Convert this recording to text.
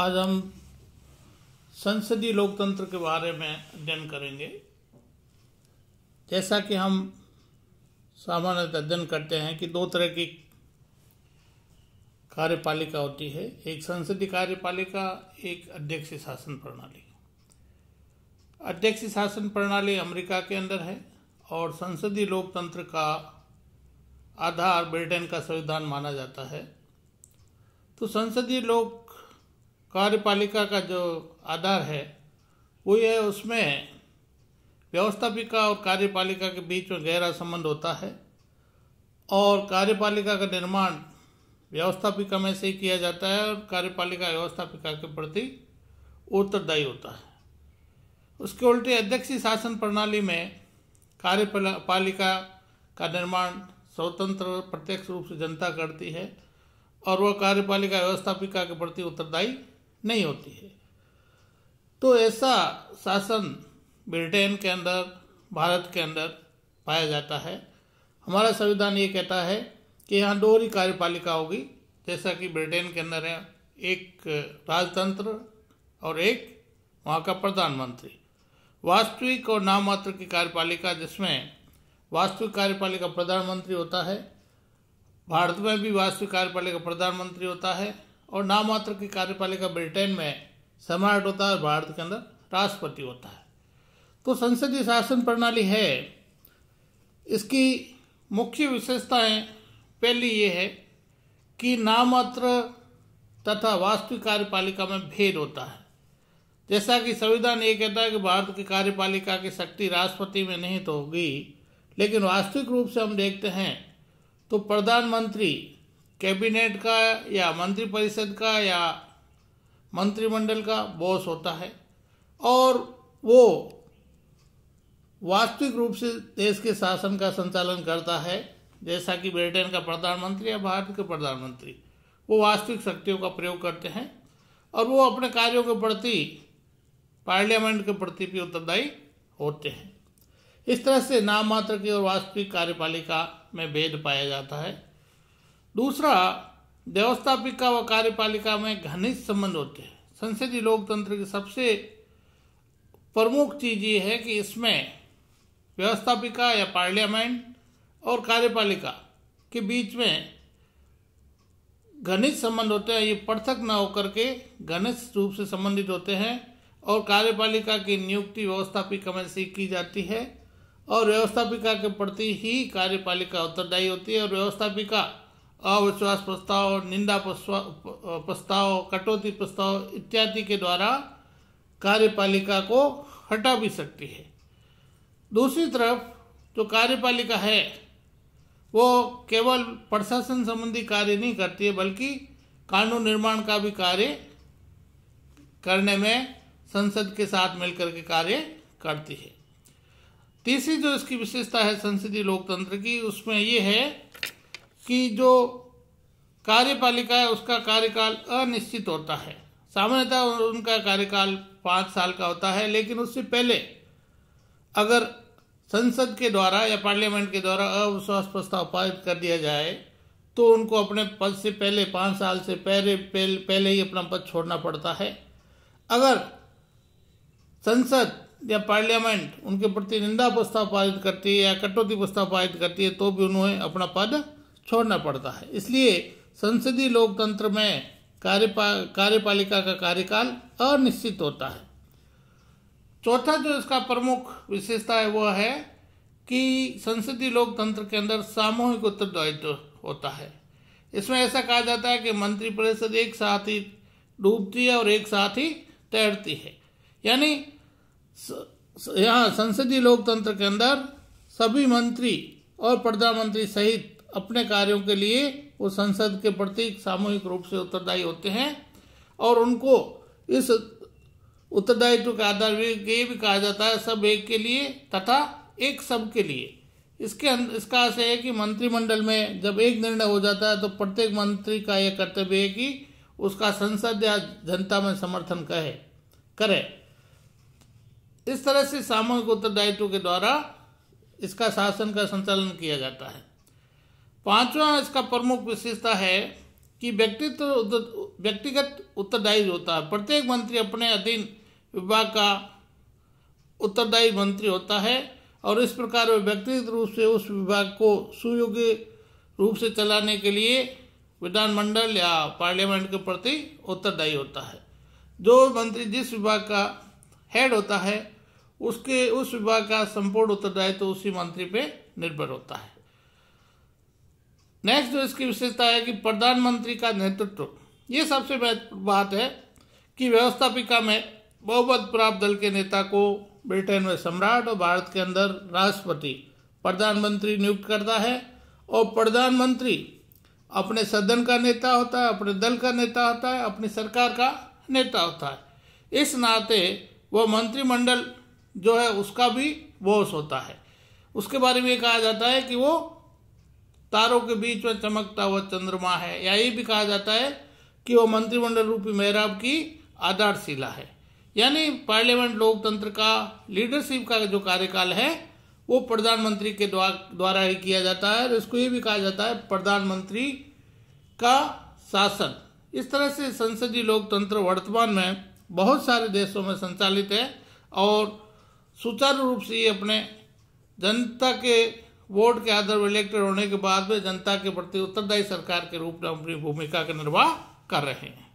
आज हम संसदीय लोकतंत्र के बारे में अध्ययन करेंगे जैसा कि हम सामान्यतः अध्ययन करते हैं कि दो तरह की कार्यपालिका होती है एक संसदीय कार्यपालिका एक अध्यक्ष शासन प्रणाली अध्यक्ष शासन प्रणाली अमेरिका के अंदर है और संसदीय लोकतंत्र का आधार ब्रिटेन का संविधान माना जाता है तो संसदीय लोक कार्यपालिका का जो आधार है वो ये उसमें व्यवस्थापिका और कार्यपालिका के बीच में गहरा संबंध होता है और कार्यपालिका का निर्माण व्यवस्थापिका में से ही किया जाता है और कार्यपालिका व्यवस्थापिका के प्रति उत्तरदायी होता है उसके उल्टे अध्यक्षीय शासन प्रणाली में कार्यपालिका का निर्माण स्वतंत्र प्रत्यक्ष रूप से जनता करती है और वह कार्यपालिका व्यवस्थापिका के प्रति उत्तरदायी नहीं होती है तो ऐसा शासन ब्रिटेन के अंदर भारत के अंदर पाया जाता है हमारा संविधान ये कहता है कि यहाँ दोहरी कार्यपालिका होगी जैसा कि ब्रिटेन के अंदर है एक राजतंत्र और एक वहाँ का प्रधानमंत्री वास्तविक और नाम मात्र की कार्यपालिका जिसमें वास्तविक कार्यपालिका प्रधानमंत्री होता है भारत में भी वास्तविक कार्यपालिका प्रधानमंत्री होता है और नामात्र की कार्यपालिका ब्रिटेन में सम्राट होता है भारत के अंदर राष्ट्रपति होता है तो संसदीय शासन प्रणाली है इसकी मुख्य विशेषताएं पहली ये है कि नामात्र तथा वास्तविक कार्यपालिका में भेद होता है जैसा कि संविधान ये कहता है कि भारत की कार्यपालिका की शक्ति राष्ट्रपति में नहीं तो होगी लेकिन वास्तविक रूप से हम देखते हैं तो प्रधानमंत्री कैबिनेट का या मंत्रिपरिषद का या मंत्रिमंडल का बॉस होता है और वो वास्तविक रूप से देश के शासन का संचालन करता है जैसा कि ब्रिटेन का प्रधानमंत्री या भारत के प्रधानमंत्री वो वास्तविक शक्तियों का प्रयोग करते हैं और वो अपने कार्यों के प्रति पार्लियामेंट के प्रति भी उत्तरदायी होते हैं इस तरह से नाम मात्र की और वास्तविक कार्यपालिका में भेद पाया जाता है दूसरा व्यवस्थापिका व कार्यपालिका में घनिष्ठ संबंध होते हैं संसदीय लोकतंत्र की सबसे प्रमुख चीज ये है कि इसमें व्यवस्थापिका या पार्लियामेंट और कार्यपालिका के बीच में घनिष्ठ संबंध होते हैं ये पृथक न होकर के घनिष्ठ रूप से संबंधित होते हैं और कार्यपालिका की नियुक्ति व्यवस्थापिका में से की जाती है और व्यवस्थापिका के प्रति ही कार्यपालिका उत्तरदायी होती है और व्यवस्थापिका अविश्वास प्रस्ताव निंदा प्रस्ताव कटौती प्रस्ताव इत्यादि के द्वारा कार्यपालिका को हटा भी सकती है दूसरी तरफ जो कार्यपालिका है वो केवल प्रशासन संबंधी कार्य नहीं करती है बल्कि कानून निर्माण का भी कार्य करने में संसद के साथ मिलकर के कार्य करती है तीसरी जो इसकी विशेषता है संसदीय लोकतंत्र की उसमें ये है की जो कार्यपालिका है उसका कार्यकाल अनिश्चित होता है सामान्यतः उनका कार्यकाल पाँच साल का होता है लेकिन उससे पहले अगर संसद के द्वारा या पार्लियामेंट के द्वारा अविश्वास प्रस्ताव पारित कर दिया जाए तो उनको अपने पद से पहले पाँच साल से पहले पहले ही अपना पद छोड़ना पड़ता है अगर संसद या पार्लियामेंट उनके प्रति निंदा प्रस्ताव पारित करती है या कटौती प्रस्ताव पारित करती है तो भी उन्हें अपना पद छोड़ना पड़ता है इसलिए संसदीय लोकतंत्र में कार्यपा कार्यपालिका का कार्यकाल अनिश्चित होता है चौथा जो इसका प्रमुख विशेषता है वह है कि संसदीय लोकतंत्र के अंदर सामूहिक उत्तरदायित्व होता है इसमें ऐसा कहा जाता है कि मंत्रिपरिषद एक साथ ही डूबती है और एक साथ ही तैरती है यानी यहाँ संसदीय लोकतंत्र के अंदर सभी मंत्री और प्रधानमंत्री सहित अपने कार्यों के लिए वो संसद के प्रति सामूहिक रूप से उत्तरदायी होते हैं और उनको इस उत्तरदायित्व के आधार ये भी कहा जाता है सब एक के लिए तथा एक सब के लिए इसके इसका आशय है कि मंत्रिमंडल में जब एक निर्णय हो जाता है तो प्रत्येक मंत्री का यह कर्तव्य है कि उसका संसद या जनता में समर्थन कहे करे इस तरह से सामूहिक उत्तरदायित्व के द्वारा इसका शासन का संचालन किया जाता है पांचवा इसका प्रमुख विशेषता है कि व्यक्तित्व व्यक्तिगत उत्तरदायी होता है प्रत्येक मंत्री अपने अधीन विभाग का उत्तरदायी मंत्री होता है और इस प्रकार वे व्यक्तिगत रूप से उस विभाग को सुयोग्य रूप से चलाने के लिए विधानमंडल या पार्लियामेंट के प्रति उत्तरदायी होता है जो मंत्री जिस विभाग का हेड होता है उसके उस विभाग का संपूर्ण उत्तरदायित्व तो उसी मंत्री पे निर्भर होता है नेक्स्ट जो इसकी विशेषता है कि प्रधानमंत्री का नेतृत्व ये सबसे महत्वपूर्ण बात है कि व्यवस्थापिका में बहुमत प्राप्त दल के नेता को ब्रिटेन में सम्राट और भारत के अंदर राष्ट्रपति प्रधानमंत्री नियुक्त करता है और प्रधानमंत्री अपने सदन का नेता होता है अपने दल का नेता होता है अपनी सरकार का नेता होता है इस नाते वह मंत्रिमंडल जो है उसका भी बोस होता है उसके बारे में कहा जाता है कि वो तारों के बीच में चमकता हुआ चंद्रमा है या ये भी कहा जाता है कि वो मंत्रिमंडल रूपी मेहराब की आधारशिला है यानी पार्लियामेंट लोकतंत्र का लीडरशिप का जो कार्यकाल है वो प्रधानमंत्री के द्वारा ही किया जाता है और इसको ये भी कहा जाता है प्रधानमंत्री का शासन इस तरह से संसदीय लोकतंत्र वर्तमान में बहुत सारे देशों में संचालित है और सुचारू रूप से ये अपने जनता के वोट के आधार इलेक्टेड होने के बाद भी जनता के प्रति उत्तरदायी सरकार के रूप में अपनी भूमिका का निर्वाह कर रहे हैं